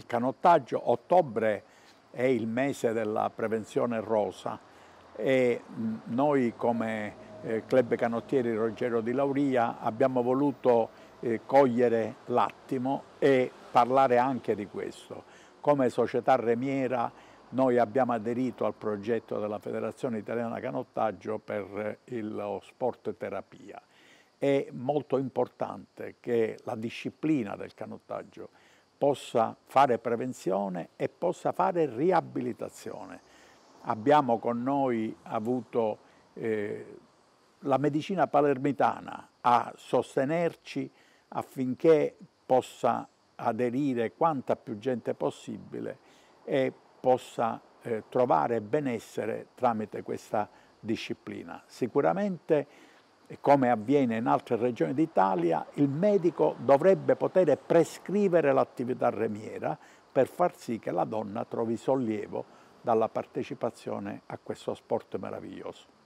il canottaggio, ottobre è il mese della prevenzione rosa e noi come eh, Club Canottieri Ruggero di Lauria abbiamo voluto eh, cogliere l'attimo e parlare anche di questo. Come società remiera noi abbiamo aderito al progetto della Federazione Italiana Canottaggio per eh, lo sport terapia. È molto importante che la disciplina del canottaggio possa fare prevenzione e possa fare riabilitazione. Abbiamo con noi avuto eh, la medicina palermitana a sostenerci affinché possa aderire quanta più gente possibile e possa eh, trovare benessere tramite questa disciplina. Sicuramente e come avviene in altre regioni d'Italia, il medico dovrebbe poter prescrivere l'attività remiera per far sì che la donna trovi sollievo dalla partecipazione a questo sport meraviglioso.